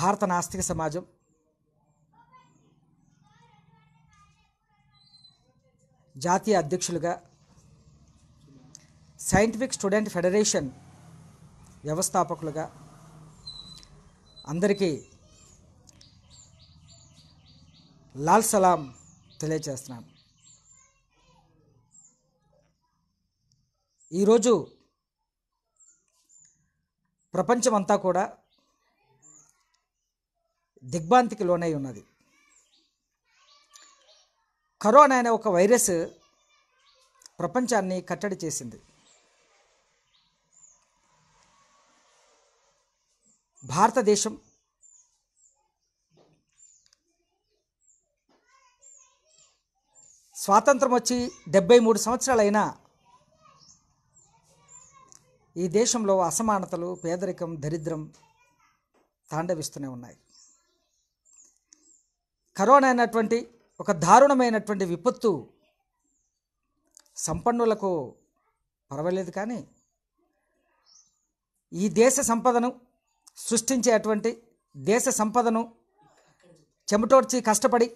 భారత నాస్తిక సమాజం జాతీయ అధ్యక్షులుగా సైంటిఫిక్ స్టూడెంట్ ఫెడరేషన్ వ్యవస్థాపకులుగా అందరికీ లాల్ సలాం తెలియజేస్తున్నాను ఈరోజు ప్రపంచమంతా కూడా దిగ్భాంతికి లోనై ఉన్నది కరోనా అనే ఒక వైరస్ ప్రపంచాన్ని కట్టడి చేసింది భారతదేశం స్వాతంత్రం వచ్చి డెబ్బై మూడు సంవత్సరాలైనా ఈ దేశంలో అసమానతలు పేదరికం దరిద్రం తాండవిస్తూనే ఉన్నాయి కరోనా అయినటువంటి ఒక దారుణమైనటువంటి విపత్తు సంపన్నులకు పర్వాలేదు కానీ ఈ దేశ సంపదను సృష్టించేటువంటి దేశ సంపదను చెమటోడ్చి కష్టపడి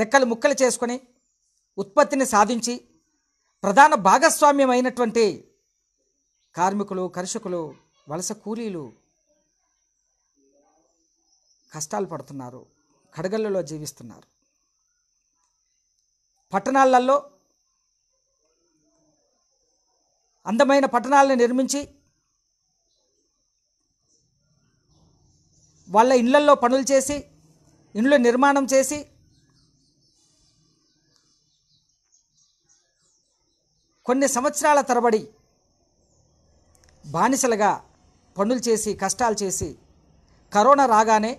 రెక్కలు ముక్కలు చేసుకొని ఉత్పత్తిని సాధించి ప్రధాన భాగస్వామ్యం అయినటువంటి కార్మికులు కర్షకులు వలస కూలీలు కష్టాలు పడుతున్నారు కడగళ్ళలో జీవిస్తున్నారు పట్టణాలలో అందమైన పట్టణాలను నిర్మించి వాళ్ళ ఇళ్లల్లో పనులు చేసి ఇండ్లు నిర్మాణం చేసి కొన్ని సంవత్సరాల తరబడి బానిసలుగా పనులు చేసి కష్టాలు చేసి కరోనా రాగానే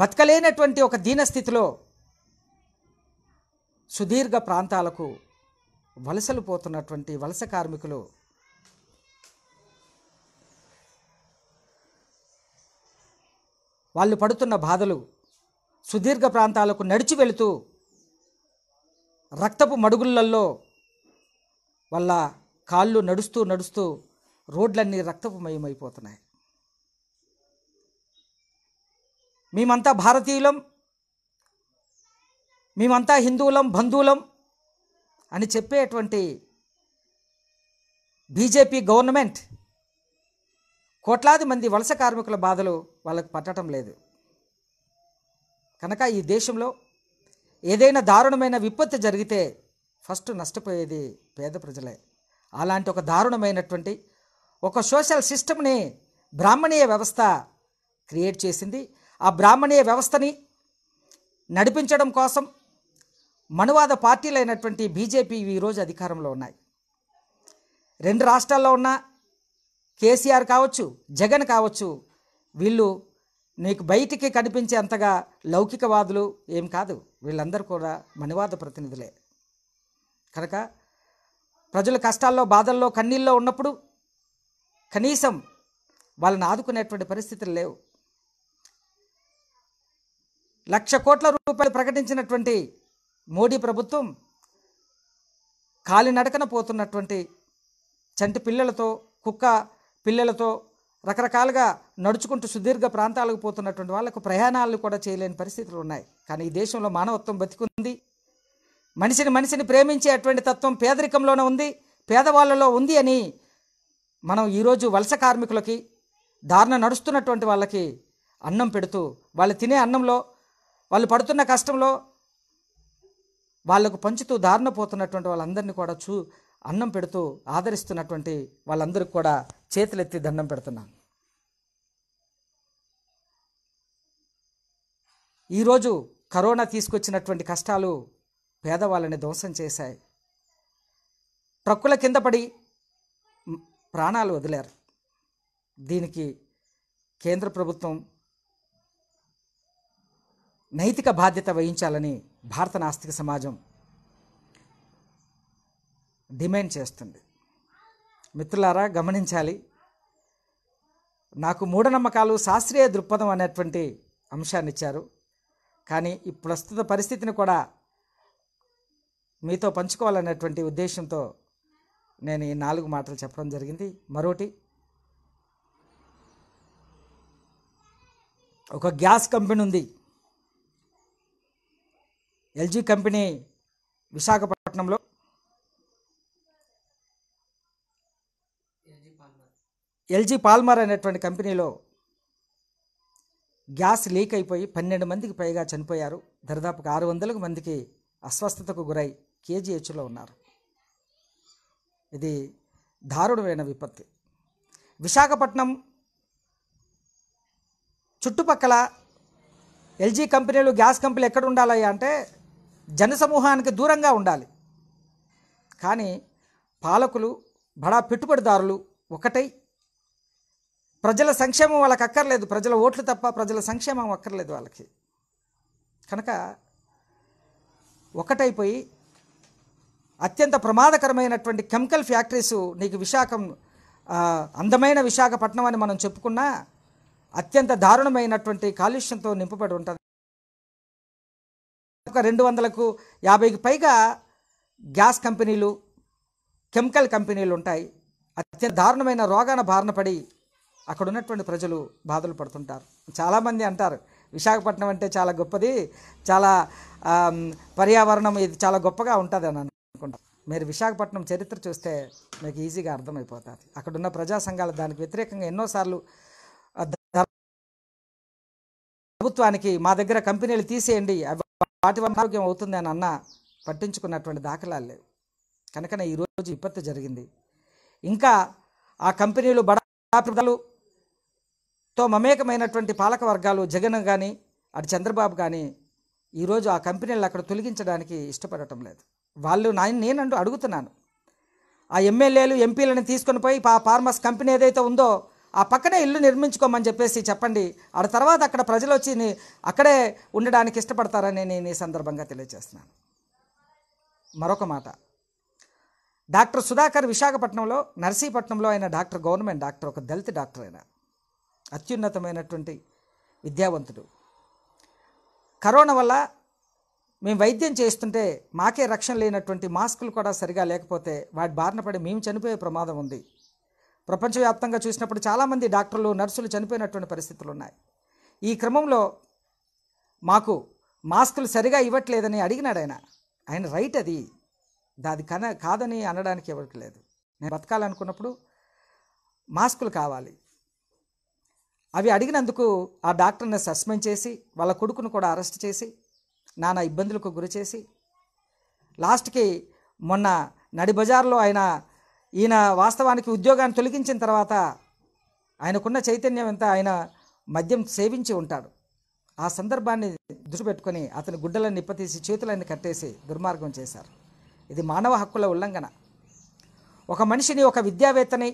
బతకలేనటువంటి ఒక దీనస్థితిలో సుదీర్ఘ ప్రాంతాలకు వలసలు పోతున్నటువంటి వలస కార్మికులు వాళ్ళు పడుతున్న బాధలు సుదీర్ఘ ప్రాంతాలకు నడిచి వెళుతూ రక్తపు మడుగులలో వాళ్ళ కాళ్ళు నడుస్తూ నడుస్తూ రోడ్లన్నీ రక్తపుమయమైపోతున్నాయి మేమంతా భారతీయులం మేమంతా హిందువులం బంధువులం అని చెప్పేటువంటి బీజేపీ గవర్నమెంట్ కోట్లాది మంది వలస కార్మికుల బాధలు వాళ్ళకు పట్టడం లేదు కనుక ఈ దేశంలో ఏదైనా దారుణమైన విపత్తు జరిగితే ఫస్ట్ నష్టపోయేది పేద ప్రజలే అలాంటి ఒక దారుణమైనటువంటి ఒక సోషల్ సిస్టమ్ని బ్రాహ్మణీయ వ్యవస్థ క్రియేట్ చేసింది ఆ బ్రాహ్మణీయ వ్యవస్థని నడిపించడం కోసం మనువాద పార్టీలైనటువంటి బీజేపీ ఈరోజు అధికారంలో ఉన్నాయి రెండు రాష్ట్రాల్లో ఉన్న కేసీఆర్ కావచ్చు జగన్ కావచ్చు వీళ్ళు నీకు బయటికి కనిపించే అంతగా లౌకికవాదులు ఏం కాదు వీళ్ళందరూ కూడా మనువాద ప్రతినిధులే కనుక ప్రజల కష్టాల్లో బాధల్లో కన్నీళ్ళలో ఉన్నప్పుడు కనీసం వాళ్ళని ఆదుకునేటువంటి పరిస్థితులు లేవు లక్ష కోట్ల రూపాయలు ప్రకటించినటువంటి మోడీ ప్రభుత్వం కాలినడకన పోతున్నటువంటి చంటి పిల్లలతో కుక్క పిల్లలతో రకరకాలుగా నడుచుకుంటూ సుదీర్ఘ ప్రాంతాలకు పోతున్నటువంటి వాళ్ళకు ప్రయాణాలు కూడా చేయలేని పరిస్థితులు ఉన్నాయి కానీ ఈ దేశంలో మానవత్వం బతికుంది మనిషిని మనిషిని ప్రేమించే అటువంటి తత్వం పేదరికంలోనే ఉంది పేదవాళ్ళలో ఉంది అని మనం ఈరోజు వలస కార్మికులకి దారుణ నడుస్తున్నటువంటి వాళ్ళకి అన్నం పెడుతూ వాళ్ళు తినే అన్నంలో వాళ్ళు పడుతున్న కష్టంలో వాళ్ళకు పంచుతూ దారుణ పోతున్నటువంటి వాళ్ళందరినీ కూడా చూ అన్నం పెడుతూ ఆదరిస్తున్నటువంటి వాళ్ళందరికీ కూడా చేతులెత్తి దండం పెడుతున్నాను ఈరోజు కరోనా తీసుకొచ్చినటువంటి కష్టాలు పేదవాళ్ళని ధ్వంసం చేశాయి ట్రక్కుల కింద పడి ప్రాణాలు వదిలారు దీనికి కేంద్ర ప్రభుత్వం నైతిక బాధ్యత వహించాలని భారత నాస్తిక సమాజం డిమాండ్ చేస్తుంది మిత్రులారా గమనించాలి నాకు మూఢనమ్మకాలు శాస్త్రీయ దృక్పథం అనేటువంటి అంశాన్ని ఇచ్చారు కానీ ఈ ప్రస్తుత పరిస్థితిని కూడా మీతో పంచుకోవాలనేటువంటి ఉద్దేశంతో నేను ఈ నాలుగు మాటలు చెప్పడం జరిగింది మరోటి ఒక గ్యాస్ కంపెనీ ఉంది ఎల్జీ కంపెనీ విశాఖపట్నంలో ఎల్జీ పాల్మర్ అనేటువంటి కంపెనీలో గ్యాస్ లీక్ అయిపోయి పన్నెండు మందికి పైగా చనిపోయారు దరిదాపుగా ఆరు వందలకు మందికి అస్వస్థతకు గురై కేజీహెచ్లో ఉన్నారు ఇది దారుణమైన విపత్తి విశాఖపట్నం చుట్టుపక్కల ఎల్జీ కంపెనీలు గ్యాస్ కంపెనీలు ఎక్కడ ఉండాలి అంటే జనసమూహానికి దూరంగా ఉండాలి కానీ పాలకులు బడా పెట్టుబడిదారులు ఒకటై ప్రజల సంక్షేమం వాళ్ళకి అక్కర్లేదు ప్రజల ఓట్లు తప్ప ప్రజల సంక్షేమం అక్కర్లేదు వాళ్ళకి కనుక ఒకటైపోయి అత్యంత ప్రమాదకరమైనటువంటి కెమికల్ ఫ్యాక్టరీస్ నీకు విశాఖం అందమైన విశాఖపట్నం అని మనం చెప్పుకున్నా అత్యంత దారుణమైనటువంటి కాలుష్యంతో నింపబడి ఉంటుంది ఒక రెండు వందలకు యాభైకి పైగా గ్యాస్ కంపెనీలు కెమికల్ కంపెనీలు ఉంటాయి అత్యంత దారుణమైన రోగాన బారిన పడి అక్కడ ఉన్నటువంటి ప్రజలు బాధలు పడుతుంటారు చాలామంది అంటారు విశాఖపట్నం అంటే చాలా గొప్పది చాలా పర్యావరణం ఇది చాలా గొప్పగా ఉంటుంది అని అనుకుంటారు మీరు విశాఖపట్నం చరిత్ర చూస్తే మీకు ఈజీగా అర్థమైపోతుంది అక్కడున్న ప్రజా సంఘాలు దానికి వ్యతిరేకంగా ఎన్నోసార్లు ప్రభుత్వానికి మా దగ్గర కంపెనీలు తీసేయండి వాటి వల్ల ఆరోగ్యం అవుతుంది అని అన్న పట్టించుకున్నటువంటి దాఖలాలు లేవు కనుకనే ఈరోజు విపత్తు జరిగింది ఇంకా ఆ కంపెనీలు బడాలు తో మమేకమైనటువంటి పాలక వర్గాలు జగన్ కానీ అటు చంద్రబాబు కానీ ఈరోజు ఆ కంపెనీలు అక్కడ తొలగించడానికి ఇష్టపడటం లేదు వాళ్ళు నా నేనంటూ అడుగుతున్నాను ఆ ఎమ్మెల్యేలు ఎంపీలను తీసుకొని పోయి ఆ ఫార్మస్ కంపెనీ ఏదైతే ఉందో ఆ పక్కనే ఇల్లు నిర్మించుకోమని చెప్పేసి చెప్పండి ఆ తర్వాత అక్కడ ప్రజలు వచ్చి అక్కడే ఉండడానికి ఇష్టపడతారని నేను ఈ సందర్భంగా తెలియజేస్తున్నాను మరొక మాట డాక్టర్ సుధాకర్ విశాఖపట్నంలో నర్సీపట్నంలో ఆయన డాక్టర్ గవర్నమెంట్ డాక్టర్ ఒక దళిత డాక్టర్ ఆయన అత్యున్నతమైనటువంటి విద్యావంతుడు కరోనా వల్ల మేము వైద్యం చేస్తుంటే మాకే రక్షణ లేనటువంటి మాస్కులు కూడా సరిగా లేకపోతే వాటి బారిన పడి మేము చనిపోయే ప్రమాదం ఉంది ప్రపంచవ్యాప్తంగా చూసినప్పుడు చాలామంది డాక్టర్లు నర్సులు చనిపోయినటువంటి పరిస్థితులు ఉన్నాయి ఈ క్రమంలో మాకు మాస్కులు సరిగా ఇవ్వట్లేదని అడిగినాడు ఆయన ఆయన రైట్ అది దాది కన కాదని అనడానికి ఇవ్వట్లేదు నేను బతకాలనుకున్నప్పుడు మాస్కులు కావాలి అవి అడిగినందుకు ఆ డాక్టర్ని సస్పెండ్ చేసి వాళ్ళ కొడుకును కూడా అరెస్ట్ చేసి నానా ఇబ్బందులకు గురి చేసి లాస్ట్కి మొన్న నడిబజార్లో ఆయన ఈయన వాస్తవానికి ఉద్యోగాన్ని తొలగించిన తర్వాత ఆయనకున్న చైతన్యం ఎంత ఆయన మద్యం సేవించి ఉంటాడు ఆ సందర్భాన్ని దృష్టి పెట్టుకొని అతని గుడ్డలను నిప్పతీసి చేతులన్నీ కట్టేసి దుర్మార్గం చేశారు ఇది మానవ హక్కుల ఉల్లంఘన ఒక మనిషిని ఒక విద్యావేత్తని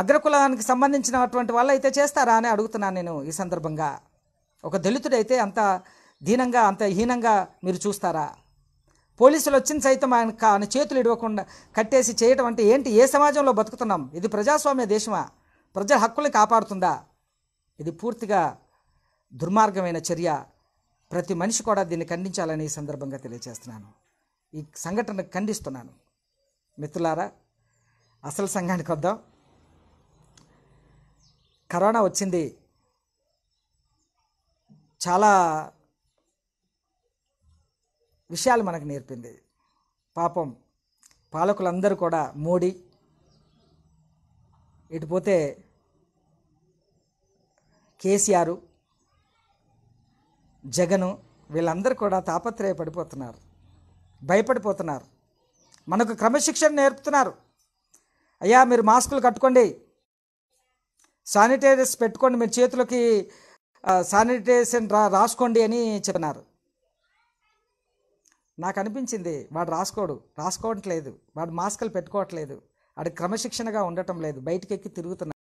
అగ్రకులానికి సంబంధించినటువంటి వాళ్ళు అయితే చేస్తారా అని అడుగుతున్నాను నేను ఈ సందర్భంగా ఒక దళితుడైతే అంత దీనంగా అంత హీనంగా మీరు చూస్తారా పోలీసులు వచ్చిన సైతం ఆయన ఆయన చేతులు ఇడవకుండా కట్టేసి చేయటం అంటే ఏంటి ఏ సమాజంలో బతుకుతున్నాం ఇది ప్రజాస్వామ్య దేశమా ప్రజల హక్కుల్ని కాపాడుతుందా ఇది పూర్తిగా దుర్మార్గమైన చర్య ప్రతి మనిషి కూడా దీన్ని ఖండించాలని ఈ సందర్భంగా తెలియజేస్తున్నాను ఈ సంఘటన ఖండిస్తున్నాను మిత్రులారా అసలు సంఘానికి వద్దాం కరోనా వచ్చింది చాలా విషయాలు మనకు నేర్పింది పాపం పాలకులందరూ కూడా మోడీ ఇటుపోతే కేసీఆర్ జగను వీళ్ళందరూ కూడా తాపత్రయపడిపోతున్నారు భయపడిపోతున్నారు మనకు క్రమశిక్షణ నేర్పుతున్నారు అయ్యా మీరు మాస్కులు కట్టుకోండి శానిటైజర్స్ పెట్టుకోండి మీరు చేతులకి శానిటైజేషన్ రా రాసుకోండి అని చెప్పినారు నాకు అనిపించింది వాడు రాసుకోడు రాసుకోవట్లేదు వాడు మాస్కులు పెట్టుకోవట్లేదు వాడు క్రమశిక్షణగా ఉండటం లేదు బయటకెక్కి తిరుగుతున్నాడు